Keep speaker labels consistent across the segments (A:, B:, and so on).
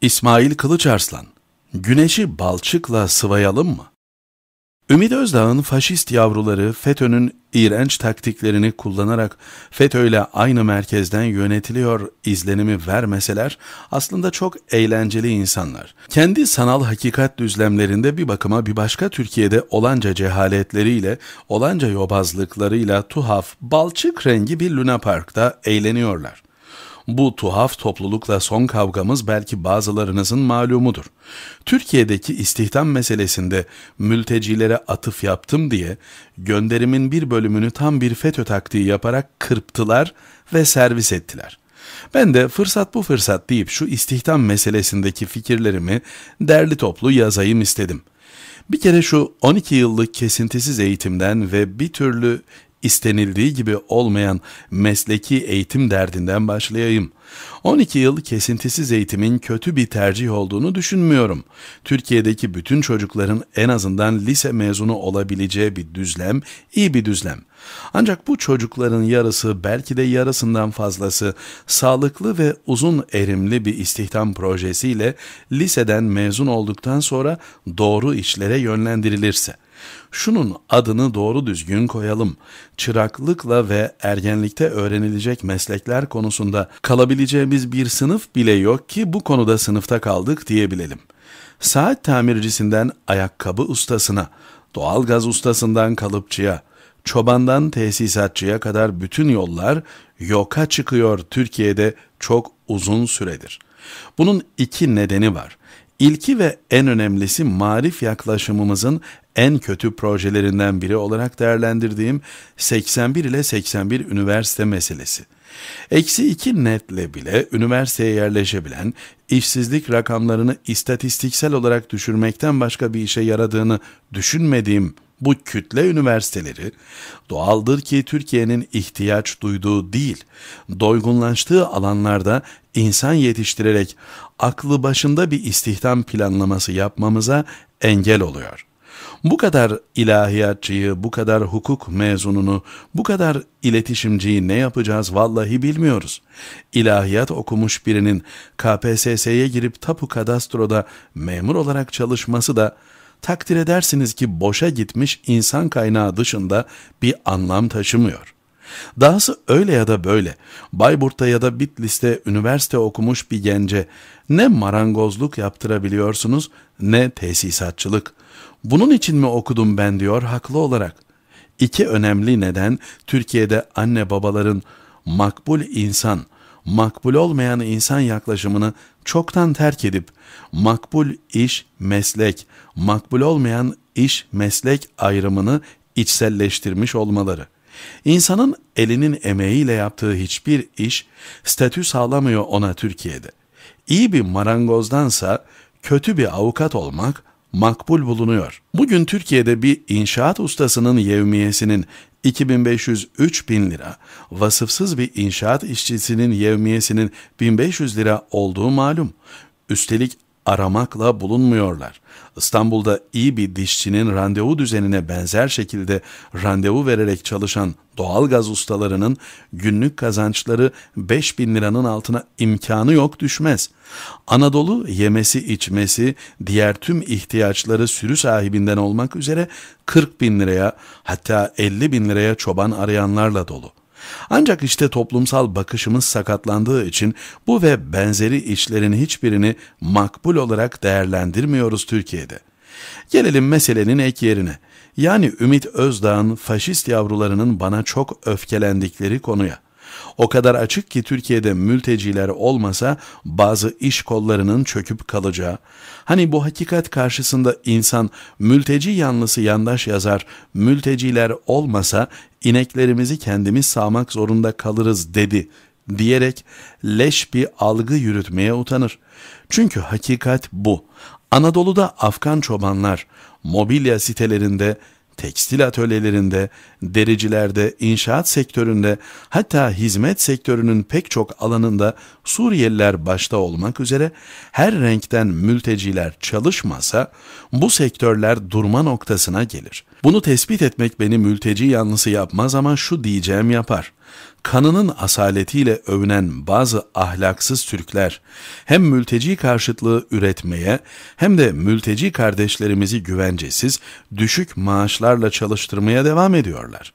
A: İsmail Kılıç Arslan, güneşi balçıkla sıvayalım mı? Ümit Özdağ'ın faşist yavruları FETÖ'nün iğrenç taktiklerini kullanarak FETÖ ile aynı merkezden yönetiliyor izlenimi vermeseler aslında çok eğlenceli insanlar. Kendi sanal hakikat düzlemlerinde bir bakıma bir başka Türkiye'de olanca cehaletleriyle, olanca yobazlıklarıyla tuhaf, balçık rengi bir lunaparkta eğleniyorlar. Bu tuhaf toplulukla son kavgamız belki bazılarınızın malumudur. Türkiye'deki istihdam meselesinde mültecilere atıf yaptım diye gönderimin bir bölümünü tam bir FETÖ taktiği yaparak kırptılar ve servis ettiler.'' Ben de fırsat bu fırsat deyip şu istihdam meselesindeki fikirlerimi derli toplu yazayım istedim. Bir kere şu 12 yıllık kesintisiz eğitimden ve bir türlü istenildiği gibi olmayan mesleki eğitim derdinden başlayayım. 12 yıl kesintisiz eğitimin kötü bir tercih olduğunu düşünmüyorum. Türkiye'deki bütün çocukların en azından lise mezunu olabileceği bir düzlem, iyi bir düzlem. Ancak bu çocukların yarısı belki de yarısından fazlası sağlıklı ve uzun erimli bir istihdam projesiyle liseden mezun olduktan sonra doğru işlere yönlendirilirse Şunun adını doğru düzgün koyalım. Çıraklıkla ve ergenlikte öğrenilecek meslekler konusunda kalabileceğimiz bir sınıf bile yok ki bu konuda sınıfta kaldık diyebilelim. Saat tamircisinden ayakkabı ustasına, doğalgaz ustasından kalıpçıya, çobandan tesisatçıya kadar bütün yollar yoka çıkıyor Türkiye'de çok uzun süredir. Bunun iki nedeni var. İlki ve en önemlisi marif yaklaşımımızın en kötü projelerinden biri olarak değerlendirdiğim 81 ile 81 üniversite meselesi. Eksi 2 netle bile üniversiteye yerleşebilen işsizlik rakamlarını istatistiksel olarak düşürmekten başka bir işe yaradığını düşünmediğim bu kütle üniversiteleri doğaldır ki Türkiye'nin ihtiyaç duyduğu değil, doygunlaştığı alanlarda insan yetiştirerek aklı başında bir istihdam planlaması yapmamıza engel oluyor. Bu kadar ilahiyatçıyı, bu kadar hukuk mezununu, bu kadar iletişimciyi ne yapacağız vallahi bilmiyoruz. İlahiyat okumuş birinin KPSS'ye girip tapu kadastroda memur olarak çalışması da takdir edersiniz ki boşa gitmiş insan kaynağı dışında bir anlam taşımıyor. Dahası öyle ya da böyle Bayburt'ta ya da Bitlis'te üniversite okumuş bir gence ne marangozluk yaptırabiliyorsunuz ne tesisatçılık. Bunun için mi okudum ben diyor haklı olarak. İki önemli neden Türkiye'de anne babaların makbul insan, makbul olmayan insan yaklaşımını çoktan terk edip makbul iş meslek, makbul olmayan iş meslek ayrımını içselleştirmiş olmaları. İnsanın elinin emeğiyle yaptığı hiçbir iş statü sağlamıyor ona Türkiye'de. İyi bir marangozdansa kötü bir avukat olmak makbul bulunuyor. Bugün Türkiye'de bir inşaat ustasının yevmiyesinin 2500-3000 lira, vasıfsız bir inşaat işçisinin yevmiyesinin 1500 lira olduğu malum. Üstelik aramakla bulunmuyorlar. İstanbul'da iyi bir dişçinin randevu düzenine benzer şekilde randevu vererek çalışan doğalgaz ustalarının günlük kazançları 5 bin liranın altına imkanı yok düşmez. Anadolu yemesi içmesi diğer tüm ihtiyaçları sürü sahibinden olmak üzere 40 bin liraya hatta 50 bin liraya çoban arayanlarla dolu. Ancak işte toplumsal bakışımız sakatlandığı için bu ve benzeri işlerin hiçbirini makbul olarak değerlendirmiyoruz Türkiye'de. Gelelim meselenin ek yerine. Yani Ümit Özdağ'ın faşist yavrularının bana çok öfkelendikleri konuya. O kadar açık ki Türkiye'de mülteciler olmasa bazı iş kollarının çöküp kalacağı. Hani bu hakikat karşısında insan mülteci yanlısı yandaş yazar, mülteciler olmasa ineklerimizi kendimiz sağmak zorunda kalırız dedi diyerek leş bir algı yürütmeye utanır. Çünkü hakikat bu. Anadolu'da Afgan çobanlar mobilya sitelerinde tekstil atölyelerinde, dericilerde, inşaat sektöründe hatta hizmet sektörünün pek çok alanında Suriyeliler başta olmak üzere her renkten mülteciler çalışmasa bu sektörler durma noktasına gelir. Bunu tespit etmek beni mülteci yanlısı yapmaz ama şu diyeceğim yapar kanının asaletiyle övünen bazı ahlaksız Türkler hem mülteci karşıtlığı üretmeye hem de mülteci kardeşlerimizi güvencesiz, düşük maaşlarla çalıştırmaya devam ediyorlar.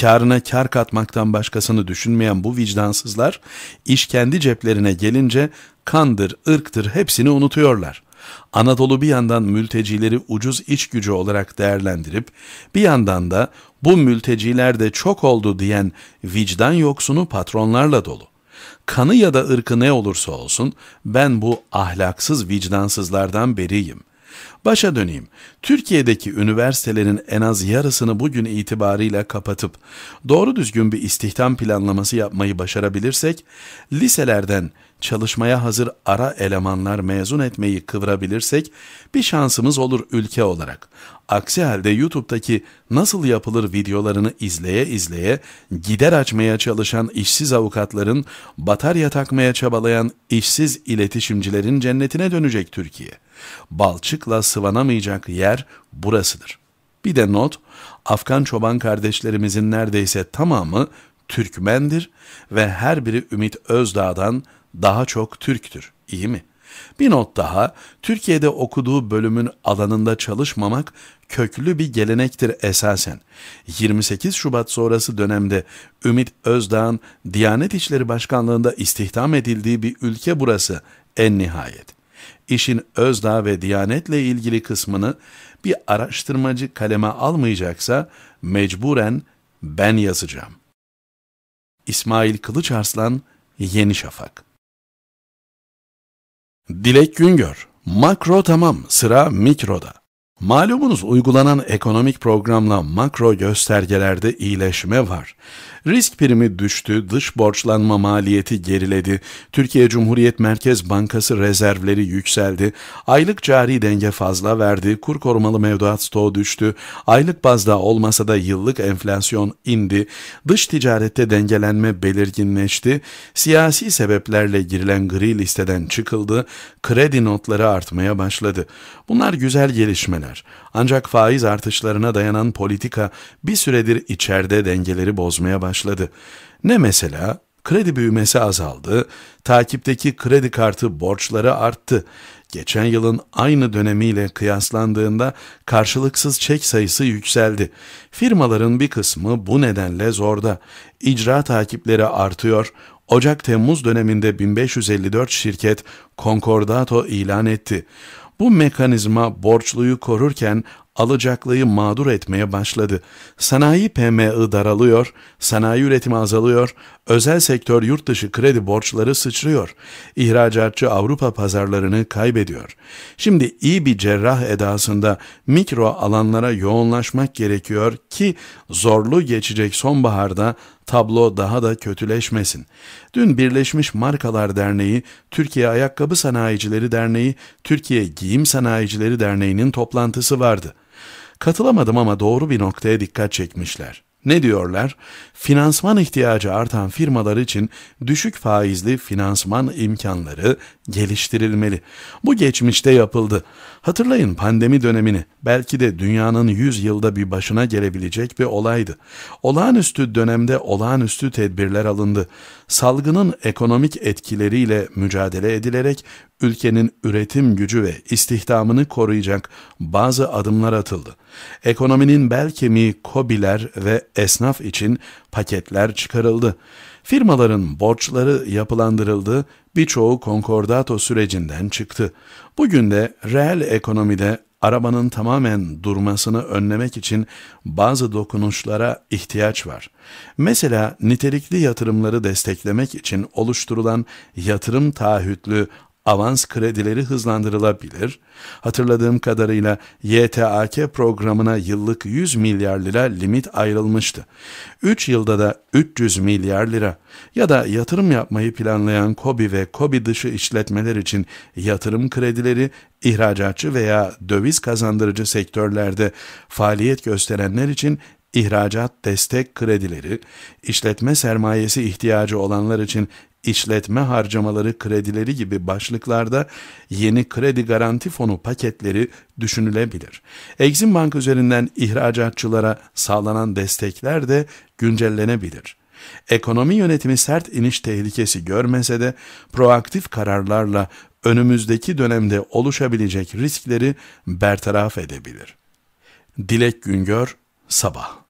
A: Karına kar katmaktan başkasını düşünmeyen bu vicdansızlar iş kendi ceplerine gelince kandır, ırktır hepsini unutuyorlar.'' Anadolu bir yandan mültecileri ucuz iç gücü olarak değerlendirip bir yandan da bu mülteciler de çok oldu diyen vicdan yoksunu patronlarla dolu. Kanı ya da ırkı ne olursa olsun ben bu ahlaksız vicdansızlardan beriyim. Başa döneyim. Türkiye'deki üniversitelerin en az yarısını bugün itibariyle kapatıp doğru düzgün bir istihdam planlaması yapmayı başarabilirsek, liselerden çalışmaya hazır ara elemanlar mezun etmeyi kıvırabilirsek bir şansımız olur ülke olarak. Aksi halde YouTube'daki nasıl yapılır videolarını izleye izleye gider açmaya çalışan işsiz avukatların, batarya takmaya çabalayan işsiz iletişimcilerin cennetine dönecek Türkiye.'' Balçıkla sıvanamayacak yer burasıdır. Bir de not, Afgan çoban kardeşlerimizin neredeyse tamamı Türkmendir ve her biri Ümit Özdağ'dan daha çok Türktür, iyi mi? Bir not daha, Türkiye'de okuduğu bölümün alanında çalışmamak köklü bir gelenektir esasen. 28 Şubat sonrası dönemde Ümit Özdağ'ın Diyanet İşleri Başkanlığı'nda istihdam edildiği bir ülke burası en nihayet. İşin özda ve diyanetle ilgili kısmını bir araştırmacı kaleme almayacaksa mecburen ben yazacağım. İsmail Kılıç Arslan, Yeni Şafak Dilek Güngör, makro tamam, sıra mikroda. Malumunuz uygulanan ekonomik programla makro göstergelerde iyileşme var. Risk primi düştü, dış borçlanma maliyeti geriledi, Türkiye Cumhuriyet Merkez Bankası rezervleri yükseldi, aylık cari denge fazla verdi, kur korumalı mevduat stoğu düştü, aylık bazda olmasa da yıllık enflasyon indi, dış ticarette dengelenme belirginleşti, siyasi sebeplerle girilen gri listeden çıkıldı, kredi notları artmaya başladı. Bunlar güzel gelişmeler. Ancak faiz artışlarına dayanan politika bir süredir içeride dengeleri bozmaya başladı başladı. Ne mesela? Kredi büyümesi azaldı, takipteki kredi kartı borçları arttı. Geçen yılın aynı dönemiyle kıyaslandığında karşılıksız çek sayısı yükseldi. Firmaların bir kısmı bu nedenle zorda. İcra takipleri artıyor. Ocak-Temmuz döneminde 1554 şirket konkordato ilan etti. Bu mekanizma borçluyu korurken alacaklıyı mağdur etmeye başladı. Sanayi PMI daralıyor, sanayi üretimi azalıyor, özel sektör yurt dışı kredi borçları sıçrıyor. İhracatçı Avrupa pazarlarını kaybediyor. Şimdi iyi bir cerrah edasında mikro alanlara yoğunlaşmak gerekiyor ki zorlu geçecek sonbaharda tablo daha da kötüleşmesin. Dün Birleşmiş Markalar Derneği, Türkiye Ayakkabı Sanayicileri Derneği, Türkiye Giyim Sanayicileri Derneği'nin toplantısı vardı. Katılamadım ama doğru bir noktaya dikkat çekmişler. Ne diyorlar? Finansman ihtiyacı artan firmalar için düşük faizli finansman imkanları geliştirilmeli. Bu geçmişte yapıldı. Hatırlayın pandemi dönemini. Belki de dünyanın 100 yılda bir başına gelebilecek bir olaydı. Olağanüstü dönemde olağanüstü tedbirler alındı. Salgının ekonomik etkileriyle mücadele edilerek ülkenin üretim gücü ve istihdamını koruyacak bazı adımlar atıldı. Ekonominin bel kemiği kobiler ve esnaf için paketler çıkarıldı. Firmaların borçları yapılandırıldı, birçoğu konkordato sürecinden çıktı. Bugün de reel ekonomide arabanın tamamen durmasını önlemek için bazı dokunuşlara ihtiyaç var. Mesela nitelikli yatırımları desteklemek için oluşturulan yatırım taahhütlü avans kredileri hızlandırılabilir. Hatırladığım kadarıyla YTAK programına yıllık 100 milyar lira limit ayrılmıştı. 3 yılda da 300 milyar lira ya da yatırım yapmayı planlayan KOBİ ve KOBİ dışı işletmeler için yatırım kredileri ihracatçı veya döviz kazandırıcı sektörlerde faaliyet gösterenler için ihracat destek kredileri, işletme sermayesi ihtiyacı olanlar için işletme harcamaları kredileri gibi başlıklarda yeni kredi garanti fonu paketleri düşünülebilir. Exim Bank üzerinden ihracatçılara sağlanan destekler de güncellenebilir. Ekonomi yönetimi sert iniş tehlikesi görmese de proaktif kararlarla önümüzdeki dönemde oluşabilecek riskleri bertaraf edebilir. Dilek Güngör Sabah